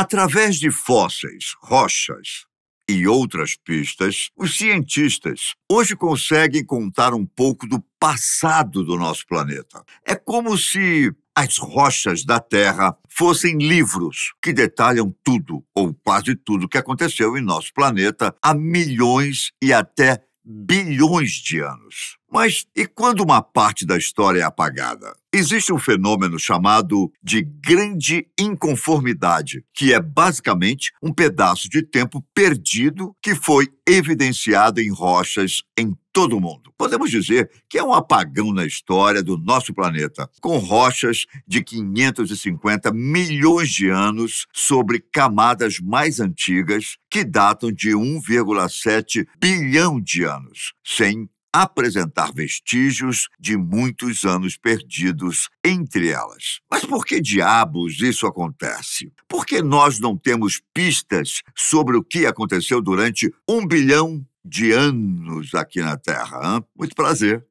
Através de fósseis, rochas e outras pistas, os cientistas hoje conseguem contar um pouco do passado do nosso planeta. É como se as rochas da Terra fossem livros que detalham tudo, ou quase tudo, que aconteceu em nosso planeta há milhões e até bilhões de anos. Mas e quando uma parte da história é apagada? Existe um fenômeno chamado de grande inconformidade, que é basicamente um pedaço de tempo perdido que foi evidenciado em rochas em todo mundo. Podemos dizer que é um apagão na história do nosso planeta, com rochas de 550 milhões de anos sobre camadas mais antigas que datam de 1,7 bilhão de anos, sem apresentar vestígios de muitos anos perdidos entre elas. Mas por que diabos isso acontece? Por que nós não temos pistas sobre o que aconteceu durante um bilhão de anos aqui na Terra. Hein? Muito prazer.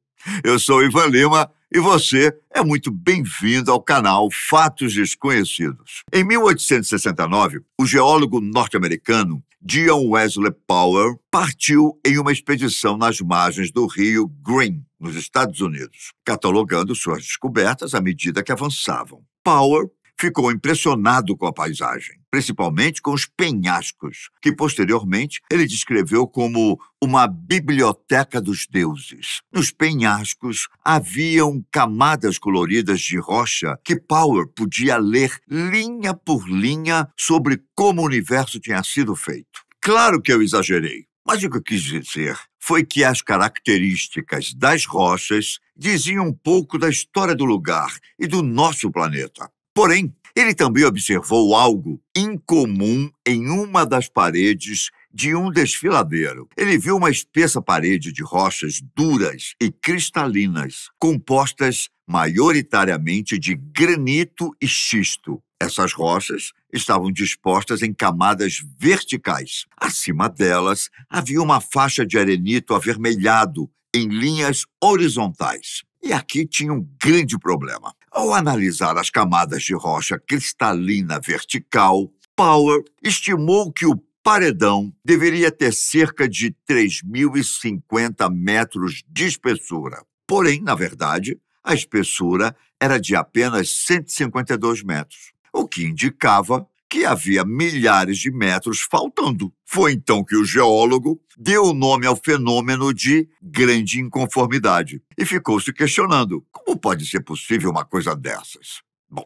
Eu sou Ivan Lima e você é muito bem-vindo ao canal Fatos Desconhecidos. Em 1869, o geólogo norte-americano John Wesley Power partiu em uma expedição nas margens do rio Green, nos Estados Unidos, catalogando suas descobertas à medida que avançavam. Power ficou impressionado com a paisagem principalmente com os penhascos, que posteriormente ele descreveu como uma biblioteca dos deuses. Nos penhascos haviam camadas coloridas de rocha que Power podia ler linha por linha sobre como o universo tinha sido feito. Claro que eu exagerei, mas o que eu quis dizer foi que as características das rochas diziam um pouco da história do lugar e do nosso planeta. Porém, ele também observou algo incomum em uma das paredes de um desfiladeiro. Ele viu uma espessa parede de rochas duras e cristalinas, compostas maioritariamente de granito e xisto. Essas rochas estavam dispostas em camadas verticais. Acima delas havia uma faixa de arenito avermelhado em linhas horizontais. E aqui tinha um grande problema. Ao analisar as camadas de rocha cristalina vertical, Power estimou que o paredão deveria ter cerca de 3.050 metros de espessura. Porém, na verdade, a espessura era de apenas 152 metros, o que indicava que havia milhares de metros faltando. Foi então que o geólogo deu o nome ao fenômeno de grande inconformidade e ficou se questionando: como pode ser possível uma coisa dessas? Bom,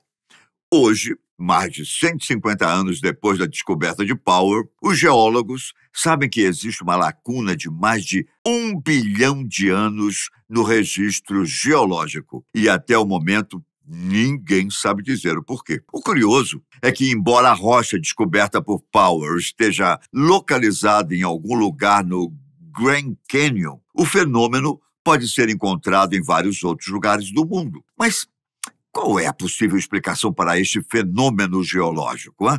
hoje, mais de 150 anos depois da descoberta de Power, os geólogos sabem que existe uma lacuna de mais de um bilhão de anos no registro geológico e até o momento Ninguém sabe dizer o porquê. O curioso é que, embora a rocha descoberta por Power esteja localizada em algum lugar no Grand Canyon, o fenômeno pode ser encontrado em vários outros lugares do mundo. Mas qual é a possível explicação para este fenômeno geológico? Hein?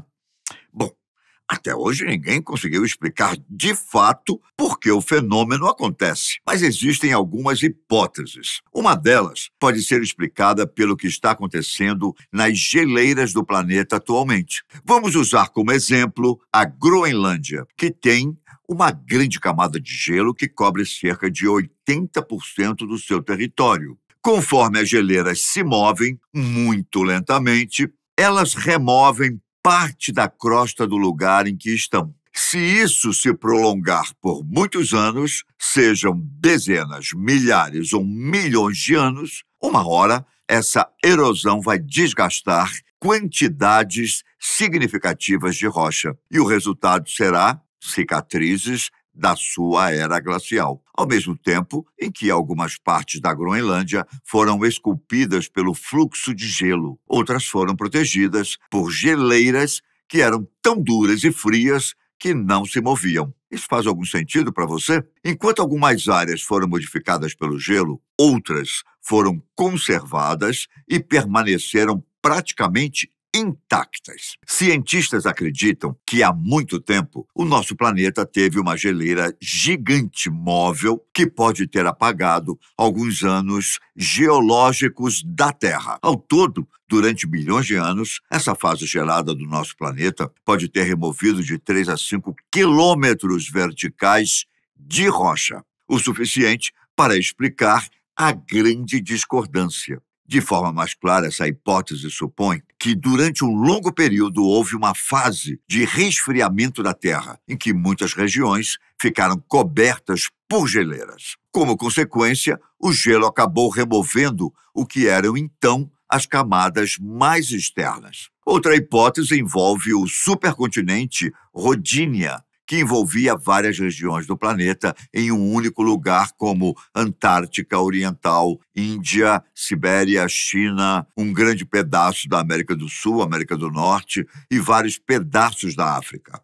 Até hoje ninguém conseguiu explicar de fato por que o fenômeno acontece, mas existem algumas hipóteses. Uma delas pode ser explicada pelo que está acontecendo nas geleiras do planeta atualmente. Vamos usar como exemplo a Groenlândia, que tem uma grande camada de gelo que cobre cerca de 80% do seu território. Conforme as geleiras se movem muito lentamente, elas removem parte da crosta do lugar em que estão. Se isso se prolongar por muitos anos, sejam dezenas, milhares ou milhões de anos, uma hora essa erosão vai desgastar quantidades significativas de rocha e o resultado será cicatrizes da sua era glacial ao mesmo tempo em que algumas partes da Groenlândia foram esculpidas pelo fluxo de gelo. Outras foram protegidas por geleiras que eram tão duras e frias que não se moviam. Isso faz algum sentido para você? Enquanto algumas áreas foram modificadas pelo gelo, outras foram conservadas e permaneceram praticamente intactas. Cientistas acreditam que há muito tempo o nosso planeta teve uma geleira gigante móvel que pode ter apagado alguns anos geológicos da Terra. Ao todo, durante milhões de anos, essa fase gelada do nosso planeta pode ter removido de 3 a 5 quilômetros verticais de rocha, o suficiente para explicar a grande discordância. De forma mais clara, essa hipótese supõe que durante um longo período houve uma fase de resfriamento da Terra, em que muitas regiões ficaram cobertas por geleiras. Como consequência, o gelo acabou removendo o que eram então as camadas mais externas. Outra hipótese envolve o supercontinente Rodínia, que envolvia várias regiões do planeta em um único lugar, como Antártica Oriental, Índia, Sibéria, China, um grande pedaço da América do Sul, América do Norte e vários pedaços da África.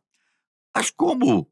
Mas como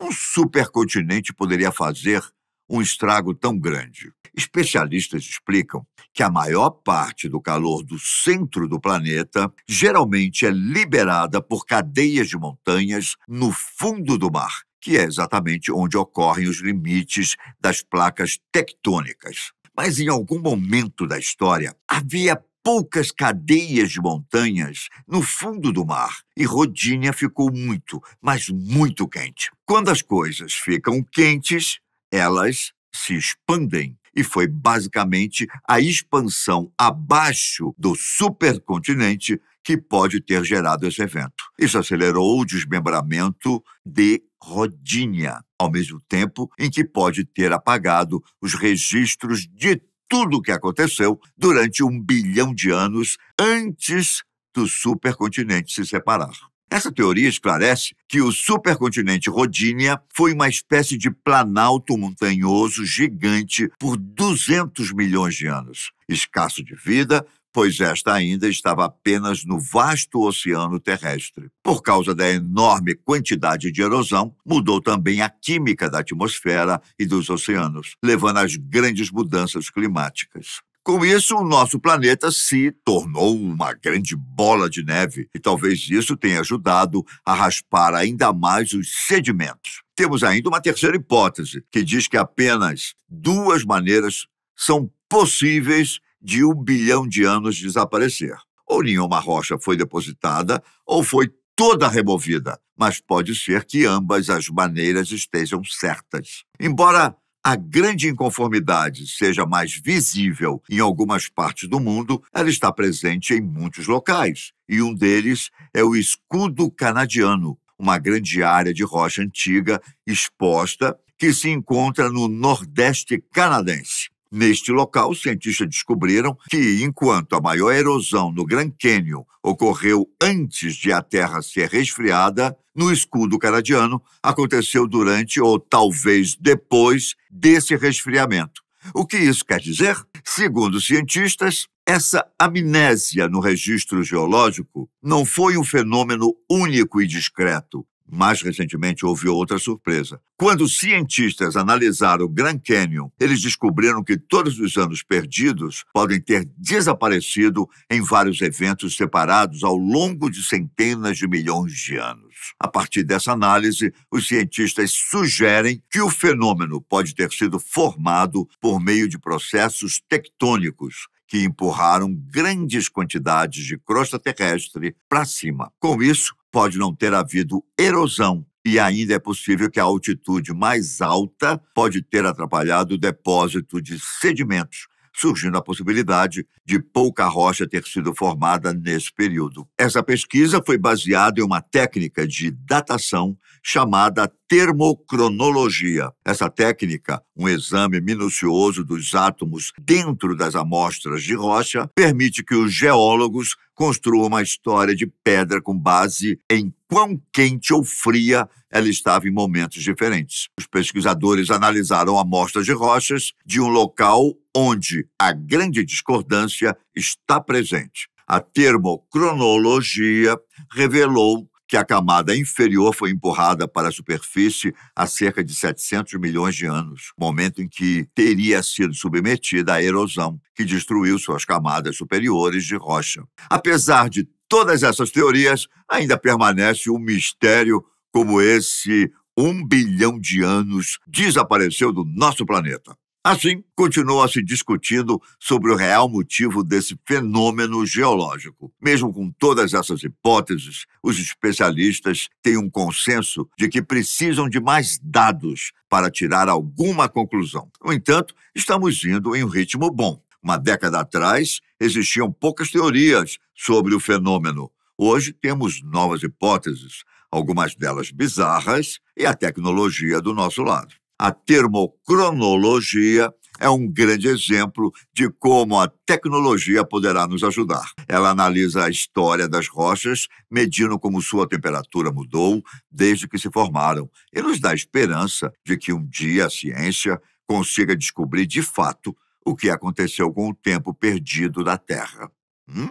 um supercontinente poderia fazer um estrago tão grande? Especialistas explicam que a maior parte do calor do centro do planeta geralmente é liberada por cadeias de montanhas no fundo do mar, que é exatamente onde ocorrem os limites das placas tectônicas. Mas em algum momento da história havia poucas cadeias de montanhas no fundo do mar e Rodinia ficou muito, mas muito quente. Quando as coisas ficam quentes, elas se expandem e foi basicamente a expansão abaixo do supercontinente que pode ter gerado esse evento. Isso acelerou o desmembramento de Rodinha, ao mesmo tempo em que pode ter apagado os registros de tudo o que aconteceu durante um bilhão de anos antes do supercontinente se separar. Essa teoria esclarece que o supercontinente Rodínia foi uma espécie de planalto montanhoso gigante por 200 milhões de anos, escasso de vida, pois esta ainda estava apenas no vasto oceano terrestre. Por causa da enorme quantidade de erosão, mudou também a química da atmosfera e dos oceanos, levando às grandes mudanças climáticas. Com isso, o nosso planeta se tornou uma grande bola de neve e talvez isso tenha ajudado a raspar ainda mais os sedimentos. Temos ainda uma terceira hipótese, que diz que apenas duas maneiras são possíveis de um bilhão de anos desaparecer. Ou nenhuma rocha foi depositada, ou foi toda removida, mas pode ser que ambas as maneiras estejam certas. Embora a grande inconformidade seja mais visível em algumas partes do mundo, ela está presente em muitos locais, e um deles é o escudo canadiano, uma grande área de rocha antiga exposta que se encontra no Nordeste canadense. Neste local, cientistas descobriram que, enquanto a maior erosão no Grand Canyon ocorreu antes de a Terra ser resfriada, no escudo canadiano aconteceu durante ou talvez depois desse resfriamento. O que isso quer dizer? Segundo cientistas, essa amnésia no registro geológico não foi um fenômeno único e discreto, mais recentemente, houve outra surpresa. Quando os cientistas analisaram o Grand Canyon, eles descobriram que todos os anos perdidos podem ter desaparecido em vários eventos separados ao longo de centenas de milhões de anos. A partir dessa análise, os cientistas sugerem que o fenômeno pode ter sido formado por meio de processos tectônicos que empurraram grandes quantidades de crosta terrestre para cima. Com isso, pode não ter havido erosão e ainda é possível que a altitude mais alta pode ter atrapalhado o depósito de sedimentos surgindo a possibilidade de pouca rocha ter sido formada nesse período. Essa pesquisa foi baseada em uma técnica de datação chamada termocronologia. Essa técnica, um exame minucioso dos átomos dentro das amostras de rocha, permite que os geólogos construam uma história de pedra com base em quão quente ou fria ela estava em momentos diferentes. Os pesquisadores analisaram amostras de rochas de um local onde a grande discordância está presente. A termocronologia revelou que a camada inferior foi empurrada para a superfície há cerca de 700 milhões de anos, momento em que teria sido submetida à erosão, que destruiu suas camadas superiores de rocha. Apesar de todas essas teorias, ainda permanece um mistério como esse um bilhão de anos desapareceu do nosso planeta. Assim, continua se discutindo sobre o real motivo desse fenômeno geológico. Mesmo com todas essas hipóteses, os especialistas têm um consenso de que precisam de mais dados para tirar alguma conclusão. No entanto, estamos indo em um ritmo bom. Uma década atrás, existiam poucas teorias sobre o fenômeno. Hoje temos novas hipóteses, algumas delas bizarras, e a tecnologia do nosso lado. A termocronologia é um grande exemplo de como a tecnologia poderá nos ajudar. Ela analisa a história das rochas, medindo como sua temperatura mudou desde que se formaram, e nos dá esperança de que um dia a ciência consiga descobrir de fato o que aconteceu com o tempo perdido da Terra. Hum?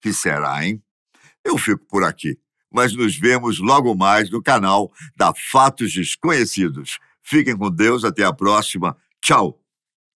Que será, hein? Eu fico por aqui, mas nos vemos logo mais no canal da Fatos Desconhecidos. Fiquem com Deus, até a próxima. Tchau!